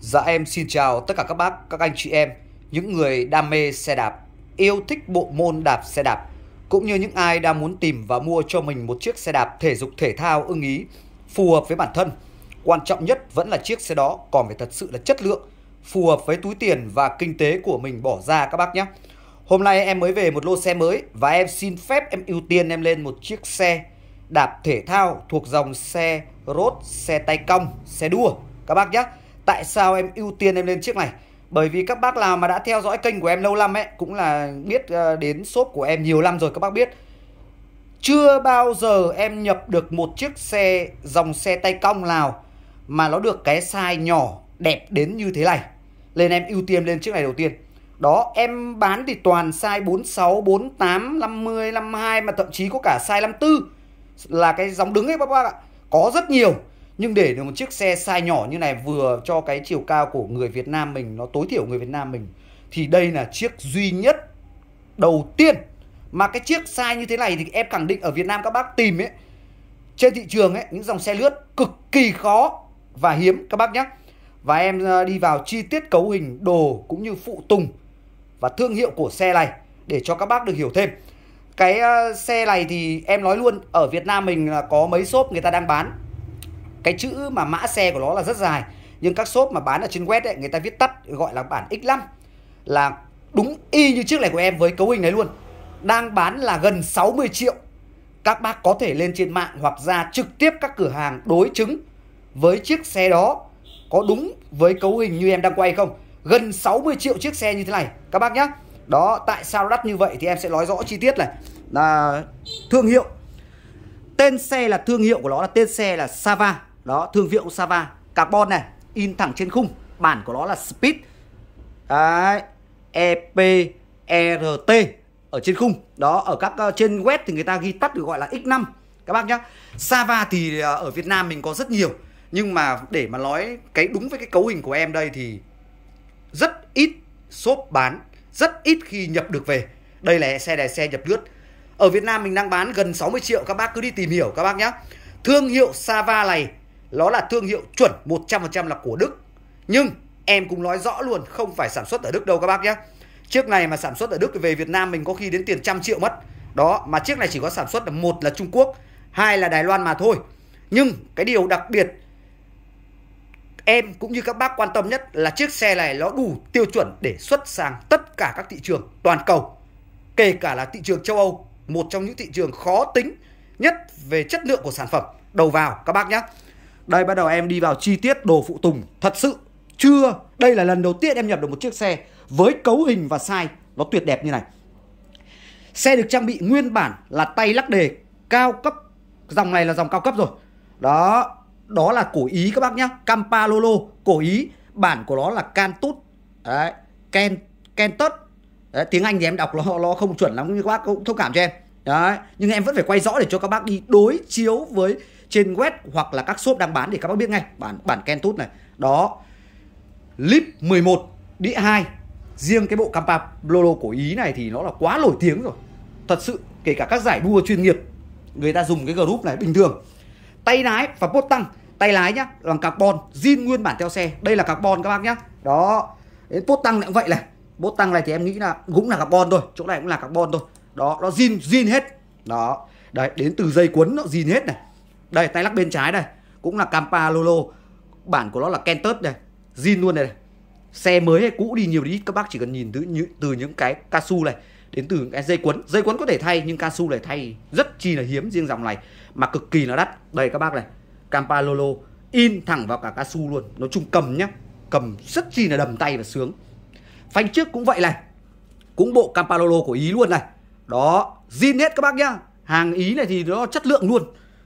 Dạ em xin chào tất cả các bác, các anh chị em, những người đam mê xe đạp, yêu thích bộ môn đạp xe đạp, cũng như những ai đang muốn tìm và mua cho mình một chiếc xe đạp thể dục thể thao ưng ý, phù hợp với bản thân. Quan trọng nhất vẫn là chiếc xe đó còn phải thật sự là chất lượng, phù hợp với túi tiền và kinh tế của mình bỏ ra các bác nhé. Hôm nay em mới về một lô xe mới và em xin phép em ưu tiên em lên một chiếc xe đạp thể thao thuộc dòng xe road, xe tay cong, xe đua các bác nhé tại sao em ưu tiên em lên chiếc này bởi vì các bác nào mà đã theo dõi kênh của em lâu năm ấy cũng là biết ờ, đến shop của em nhiều năm rồi các bác biết chưa bao giờ em nhập được một chiếc xe dòng xe tay cong nào mà nó được cái size nhỏ đẹp đến như thế này nên em ưu tiên lên chiếc này đầu tiên đó em bán thì toàn size 46, 48, 50, 52 mà thậm chí có cả size 54 là cái dòng đứng ấy các bác ạ có rất nhiều nhưng để được một chiếc xe size nhỏ như này vừa cho cái chiều cao của người Việt Nam mình nó tối thiểu người Việt Nam mình thì đây là chiếc duy nhất đầu tiên mà cái chiếc size như thế này thì em khẳng định ở Việt Nam các bác tìm ấy trên thị trường ấy những dòng xe lướt cực kỳ khó và hiếm các bác nhé và em ờ, đi vào chi tiết cấu hình đồ cũng như phụ tùng và thương hiệu của xe này để cho các bác được hiểu thêm cái ờ, xe này thì em nói luôn ở Việt Nam mình là có mấy shop người ta đang bán cái chữ mà mã xe của nó là rất dài nhưng các shop mà bán ở trên web ấy, người ta viết tắt gọi là bản X5 là đúng y như chiếc này của em với cấu hình này luôn đang bán là gần 60 triệu các bác có thể lên trên mạng hoặc ra trực tiếp các cửa hàng đối chứng với chiếc xe đó có đúng với cấu hình như em đang quay không gần 60 triệu chiếc xe như thế này các bác nhé đó tại sao đắt như vậy thì em sẽ nói rõ chi tiết này là thương hiệu tên xe là thương hiệu của nó là tên xe là Sava đó thương hiệu Sava carbon này in thẳng trên khung bản của nó là Speed đấy, EPRT e ở trên khung đó ở các uh, trên web thì người ta ghi tắt được gọi là X5 các bác nhá Sava thì uh, ở Việt Nam mình có rất nhiều nhưng mà để mà nói cái đúng với cái cấu hình của em đây thì rất ít shop bán rất ít khi nhập được về đây là xe đè xe nhập lướt ở Việt Nam mình đang bán gần 60 triệu các bác cứ đi tìm hiểu các bác nhá thương hiệu Sava này nó là thương hiệu chuẩn 100% là của Đức. Nhưng em cũng nói rõ luôn không phải sản xuất ở Đức đâu các bác nhé. Chiếc này mà sản xuất ở Đức về Việt Nam mình có khi đến tiền trăm triệu mất. Đó, mà chiếc này chỉ có sản xuất là một là Trung Quốc, hai là Đài Loan mà thôi. Nhưng cái điều đặc biệt em cũng như các bác quan tâm nhất là chiếc xe này nó đủ tiêu chuẩn để xuất sang tất cả các thị trường toàn cầu. Kể cả là thị trường châu Âu, một trong những thị trường khó tính nhất về chất lượng của sản phẩm đầu vào các bác nhé. Đây bắt đầu em đi vào chi tiết đồ phụ tùng Thật sự chưa Đây là lần đầu tiên em nhập được một chiếc xe Với cấu hình và size nó tuyệt đẹp như này Xe được trang bị nguyên bản là tay lắc đề Cao cấp Dòng này là dòng cao cấp rồi Đó Đó là cổ Ý các bác nhá Campa Lolo Cổ Ý Bản của nó là Cantut Đấy Ken Kentut Đấy, tiếng Anh thì em đọc nó, nó không chuẩn lắm nhưng các bác cũng thông cảm cho em Đấy, nhưng em vẫn phải quay rõ để cho các bác đi đối chiếu với trên web hoặc là các shop đang bán thì các bác biết ngay bản bản Kentut này đó Lip 11 đĩa 2 riêng cái bộ Campa Lolo của Ý này thì nó là quá nổi tiếng rồi thật sự kể cả các giải đua chuyên nghiệp người ta dùng cái group này bình thường tay lái và bốt tăng tay lái nhá bằng carbon zin nguyên bản theo xe đây là carbon các bác nhá đó đến bốt tăng cũng vậy này bốt tăng này thì em nghĩ là cũng là carbon thôi chỗ này cũng là carbon thôi đó nó zin zin hết đó đấy đến từ dây quấn nó zin hết này đây tay lắc bên trái đây cũng là Campa Lolo bản của nó là Kentus đây zin luôn đây này xe mới hay cũ đi nhiều đi các bác chỉ cần nhìn từ, từ những cái cao su này đến từ những cái dây quấn dây quấn có thể thay nhưng cao su này thay rất chi là hiếm riêng dòng này mà cực kỳ là đắt đây các bác này Campa Lolo in thẳng vào cả cao su luôn nói chung cầm nhá cầm rất chi là đầm tay và sướng phanh trước cũng vậy này cũng bộ Campa Lolo của Ý luôn này đó zin hết các bác nhá hàng Ý này thì nó chất lượng luôn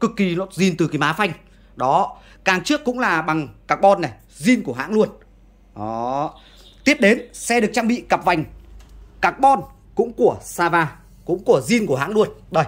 cực kỳ nó zin từ cái má phanh đó càng trước cũng là bằng carbon này zin của hãng luôn đó tiếp đến xe được trang bị cặp vành carbon cũng của Sava cũng của zin của hãng luôn đây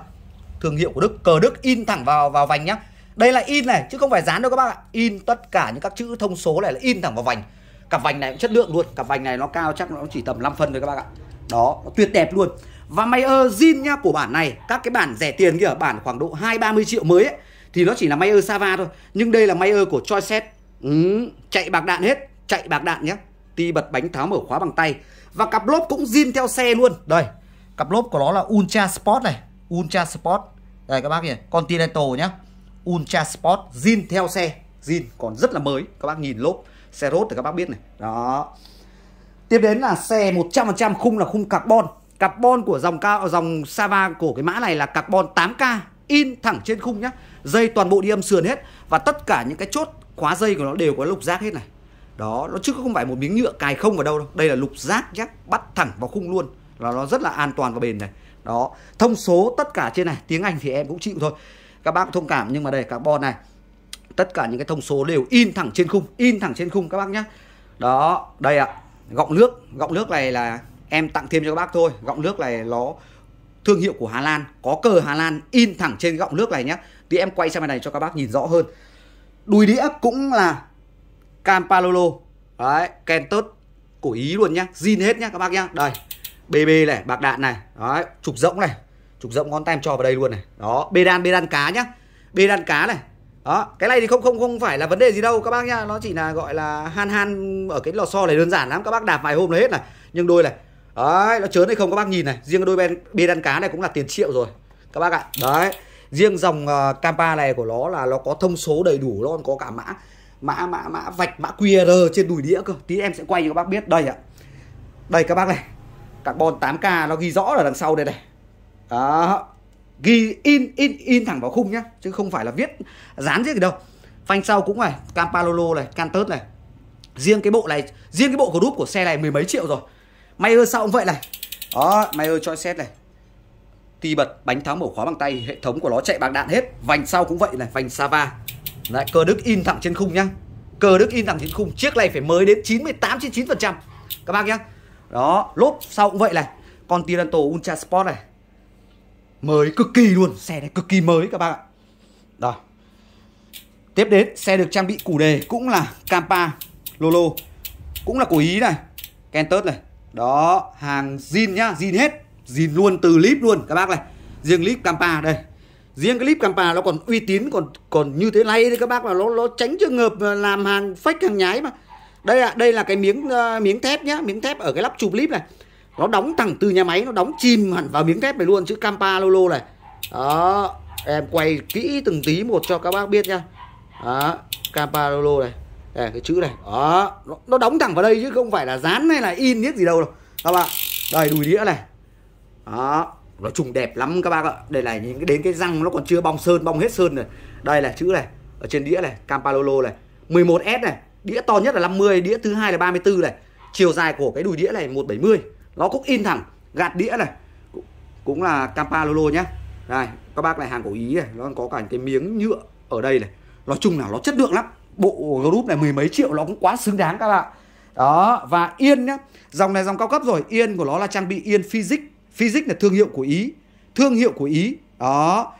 thương hiệu của Đức cờ Đức in thẳng vào vào vành nhá đây là in này chứ không phải dán đâu các bác ạ in tất cả những các chữ thông số này là in thẳng vào vành cặp vành này cũng chất lượng luôn cặp vành này nó cao chắc nó chỉ tầm 5 phân thôi các bác ạ đó nó tuyệt đẹp luôn và Mayer Zin nhá của bản này Các cái bản rẻ tiền kia ở bản khoảng độ 2-30 triệu mới ấy Thì nó chỉ là Mayer Sava thôi Nhưng đây là Mayer của Choiset ừ, Chạy bạc đạn hết Chạy bạc đạn nhé Ti bật bánh tháo mở khóa bằng tay Và cặp lốp cũng zin theo xe luôn Đây Cặp lốp của nó là Ultra Sport này Ultra Sport Đây các bác nhìn Continental nhá Ultra Sport zin theo xe zin còn rất là mới Các bác nhìn lốp Xe rốt thì các bác biết này Đó Tiếp đến là xe 100% khung là khung carbon Carbon của dòng cao dòng Sava của cái mã này là carbon 8K in thẳng trên khung nhá. Dây toàn bộ đi âm sườn hết và tất cả những cái chốt khóa dây của nó đều có lục giác hết này. Đó, nó chứ không phải một miếng nhựa cài không vào đâu đâu. Đây là lục giác nhá, bắt thẳng vào khung luôn. Là nó rất là an toàn và bền này. Đó, thông số tất cả trên này, tiếng Anh thì em cũng chịu thôi. Các bác thông cảm nhưng mà đây carbon này. Tất cả những cái thông số đều in thẳng trên khung, in thẳng trên khung các bác nhá. Đó, đây ạ. À, gọng nước, gọng nước này là em tặng thêm cho các bác thôi gọng nước này nó thương hiệu của Hà Lan có cờ Hà Lan in thẳng trên gọng nước này nhé tí em quay sang bên này cho các bác nhìn rõ hơn đùi đĩa cũng là Campalolo đấy Kentus của Ý luôn nhá zin hết nhá các bác nhá đây BB này bạc đạn này đấy trục rỗng này trục rỗng ngón tay em cho vào đây luôn này đó bê đan bê đan cá nhá bê đan cá này đó cái này thì không không không phải là vấn đề gì đâu các bác nhá nó chỉ là gọi là han han ở cái lò xo này đơn giản lắm các bác đạp vài hôm là hết này nhưng đôi này đấy nó chớn hay không các bác nhìn này riêng đôi bên bên đan cá này cũng là tiền triệu rồi các bác ạ đấy riêng dòng uh, ờ, campa này của nó là nó có thông số đầy đủ nó còn có cả mã mã mã mã vạch mã qr trên đùi đĩa cơ tí em sẽ quay cho các bác biết đây ạ đây các bác này carbon 8k nó ghi rõ ở đằng sau đây này đó ghi in in in thẳng vào khung nhá chứ không phải là viết dán gì đâu phanh sau cũng này campalolo này cantus này riêng cái bộ này riêng cái bộ group của xe này mười mấy triệu rồi May ơ sao cũng vậy này Đó may ơ choi xét này tì bật bánh tháo mở khóa bằng tay Hệ thống của nó chạy bằng đạn hết Vành sau cũng vậy này Vành Sava Lại cờ Đức in thẳng trên khung nhá Cờ Đức in thẳng trên khung Chiếc này phải mới đến 98 99% Các bác nhá Đó lốp sau cũng vậy này Continental Ultra Sport này Mới cực kỳ luôn Xe này cực kỳ mới các bác ạ Đó Tiếp đến xe được trang bị củ đề cũng là Campa Lolo Cũng là của Ý này Kentus này đó hàng zin nhá zin hết zin luôn từ clip luôn các bác này riêng clip campa đây riêng clip campa nó còn uy tín còn còn như thế này thì các bác mà nó nó tránh trường hợp làm hàng fake hàng nhái mà đây ạ à, đây là cái miếng uh, miếng thép nhá miếng thép ở cái lắp chụp clip này nó đóng thẳng từ nhà máy nó đóng chìm hẳn vào miếng thép này luôn chữ campa lolo này đó em quay kỹ từng tí một cho các bác biết nhá đó campa lolo này đây, cái chữ này đó nó, nó đóng thẳng vào đây chứ không phải là dán hay là in biết gì đâu đâu các bạn đây đùi đĩa này đó nó trùng đẹp lắm các bác ạ đây là những cái đến cái răng nó còn chưa bong sơn bong hết sơn rồi đây là chữ này ở trên đĩa này campalolo này 11s này đĩa to nhất là 50 đĩa thứ hai là 34 này chiều dài của cái đùi đĩa này 170 nó cũng in thẳng gạt đĩa này cũng là campalolo nhá đây các bác này hàng cổ ý này nó còn có cả cái miếng nhựa ở đây này nói chung là nó chất lượng lắm bộ group này mười mấy triệu nó cũng quá xứng đáng các bạn đó và yên nhá dòng này dòng cao cấp rồi yên của nó là trang bị yên physics physics là thương hiệu của ý thương hiệu của ý đó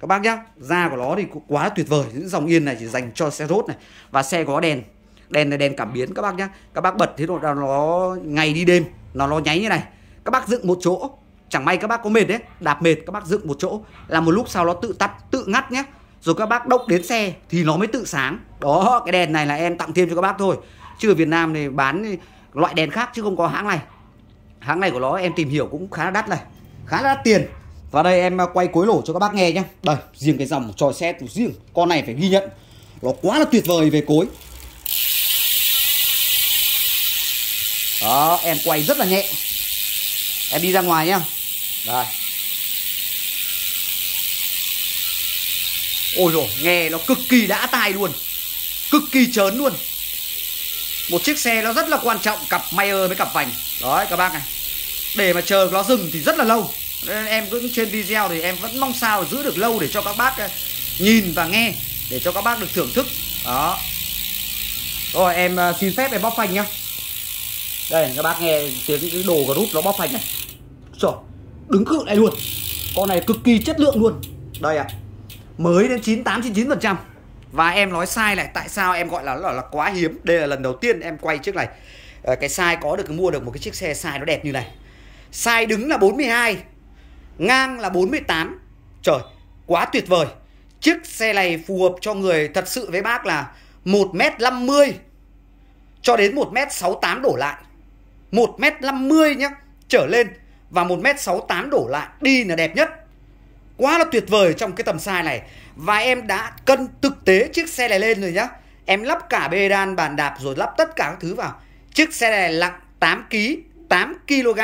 các bác nhá da của nó thì quá tuyệt vời những dòng yên này chỉ dành cho xe rốt này và xe có đèn đèn này đèn cảm biến các bác nhá các bác bật thế độ nó ngày đi đêm nó nó nháy như này các bác dựng một chỗ chẳng may các bác có mệt đấy đạp mệt các bác dựng một chỗ là một lúc sau nó tự tắt tự ngắt nhé rồi các bác động đến xe thì nó mới tự sáng đó cái đèn này là em tặng thêm cho các bác thôi chứ ở Việt Nam thì bán loại đèn khác chứ không có hãng này hãng này của nó em tìm hiểu cũng khá là đắt này khá là đắt tiền và đây em à, quay cối lổ cho các bác nghe nhé đây riêng cái dòng tròi xe của riêng con này phải ghi nhận nó quá là tuyệt vời về cối đó em quay rất là nhẹ em đi ra ngoài nhá đây Ôi dồi nghe nó cực kỳ đã tai luôn Cực kỳ chớn luôn Một chiếc xe nó rất là quan trọng Cặp Mayer với cặp vành Đấy các bác này Để mà chờ nó dừng thì rất là lâu Nên em vẫn trên video thì em vẫn mong sao giữ được lâu Để cho các bác ờ, nhìn và nghe Để cho các bác được thưởng thức Đó Rồi em ờ, xin phép em bóp phanh nhá Đây các bác nghe tiếng cái đồ group nó bóp phanh này Trời đứng cự này luôn Con này cực kỳ chất lượng luôn Đây ạ à mới đến 98 99% và em nói sai này tại sao em gọi là là, là quá hiếm đây là lần đầu tiên em quay chiếc này à, cái size có được mua được một cái chiếc xe size nó đẹp như này size đứng là 42 ngang là 48 trời quá tuyệt vời chiếc xe này phù hợp cho người thật sự với bác là 1m50 cho đến 1m68 đổ lại 1m50 nhá trở lên và 1m68 đổ lại đi là đẹp nhất quá là tuyệt vời trong cái tầm size này và em đã cân thực tế chiếc xe này lên rồi nhá em lắp cả bê đan bàn đạp rồi lắp tất cả các thứ vào chiếc xe này nặng 8 kg 8 kg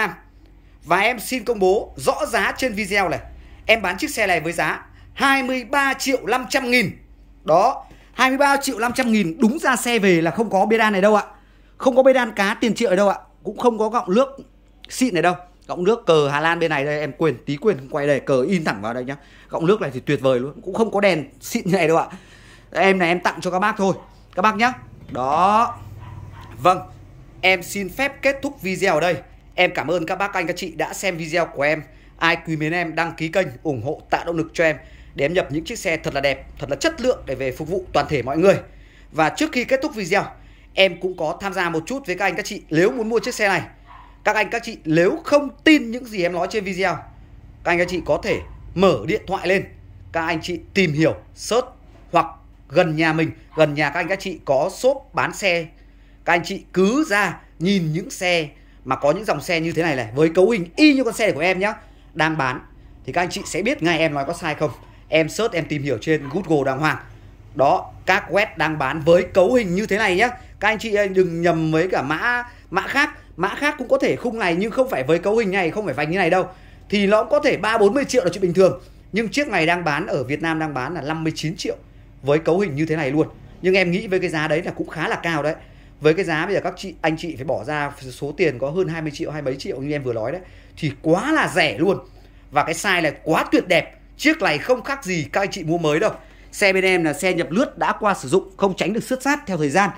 và em xin công bố rõ giá trên video này em bán chiếc xe này với giá 23 triệu 500 nghìn đó 23 triệu 500 nghìn đúng ra xe về là không có bê đan này đâu ạ không có bê đan cá tiền triệu ở đâu ạ cũng không có gọng nước xịn này đâu gọng nước cờ Hà Lan bên này đây em quên tí quên quay đây cờ in thẳng vào đây nhá gọng nước này thì tuyệt vời luôn cũng không có đèn xịn như này đâu ạ em này em tặng cho các bác thôi các bác nhá đó vâng em xin phép kết thúc video ở đây em cảm ơn các bác anh các chị đã xem video của em ai quý mến em đăng ký kênh ủng hộ tạo động lực cho em để em nhập những chiếc xe thật là đẹp thật là chất lượng để về phục vụ toàn thể mọi người và trước khi kết thúc video em cũng có tham gia một chút với các anh các chị nếu muốn mua chiếc xe này các anh các chị nếu không tin những gì em nói trên video Các anh các chị có thể mở điện thoại lên Các anh chị tìm hiểu, search hoặc gần nhà mình Gần nhà các anh các chị có shop bán xe Các anh chị cứ ra nhìn những xe mà có những dòng xe như thế này này Với cấu hình y như con xe của em nhá Đang bán Thì các anh chị sẽ biết ngay em nói có sai không Em search em tìm hiểu trên Google đàng hoàng Đó các web đang bán với cấu hình như thế này nhá Các anh chị đừng nhầm với cả mã mã khác mã khác cũng có thể khung này nhưng không phải với cấu hình này không phải vành như này đâu thì nó cũng có thể ba bốn mươi triệu là chuyện bình thường nhưng chiếc này đang bán ở Việt Nam đang bán là 59 triệu với cấu hình như thế này luôn nhưng em nghĩ với cái giá đấy là cũng khá là cao đấy với cái giá bây giờ các chị anh chị phải bỏ ra số tiền có hơn 20 triệu hai mấy triệu như em vừa nói đấy thì quá là rẻ luôn và cái size là quá tuyệt đẹp chiếc này không khác gì các anh chị mua mới đâu xe bên em là xe nhập lướt đã qua sử dụng không tránh được xước sát theo thời gian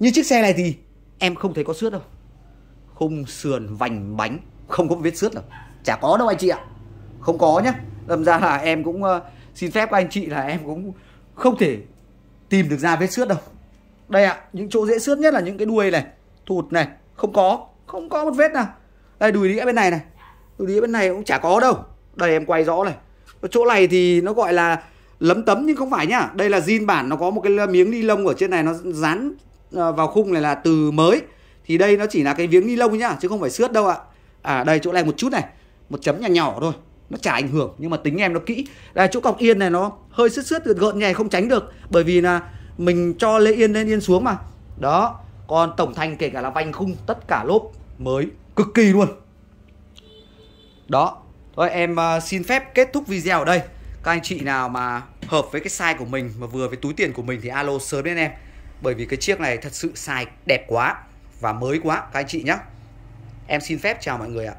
như chiếc xe này thì em không thấy có xước đâu khung sườn vành bánh không có vết xước nào chả có đâu anh chị ạ không có nhá đâm ra là em cũng uh, xin phép anh chị là em cũng không thể tìm được ra vết xước đâu đây ạ những chỗ dễ xước nhất là những cái đuôi này thụt này không có không có một vết nào đây đùi đĩa bên này này đùi đĩa bên này cũng chả có đâu đây em quay rõ này chỗ này thì nó gọi là lấm tấm nhưng không phải nhá đây là zin bản nó có một cái miếng ni lông ở trên này nó dán ờ, vào khung này là từ mới thì đây nó chỉ là cái viếng ni lông nhá chứ không phải xước đâu ạ à đây chỗ này một chút này một chấm nhỏ nhỏ thôi nó chả ảnh hưởng nhưng mà tính em nó kỹ đây chỗ cọc yên này nó hơi sứt sứt gợn nhè không tránh được bởi vì là mình cho lê yên lên yên xuống mà đó còn tổng thành kể cả là vành khung tất cả lốp mới cực kỳ luôn đó thôi em à, xin phép kết thúc video ở đây các anh chị nào mà hợp với cái size của mình mà vừa với túi tiền của mình thì alo sớm đến em bởi vì cái chiếc này thật sự size đẹp quá và mới quá các anh chị nhé em xin phép chào mọi người ạ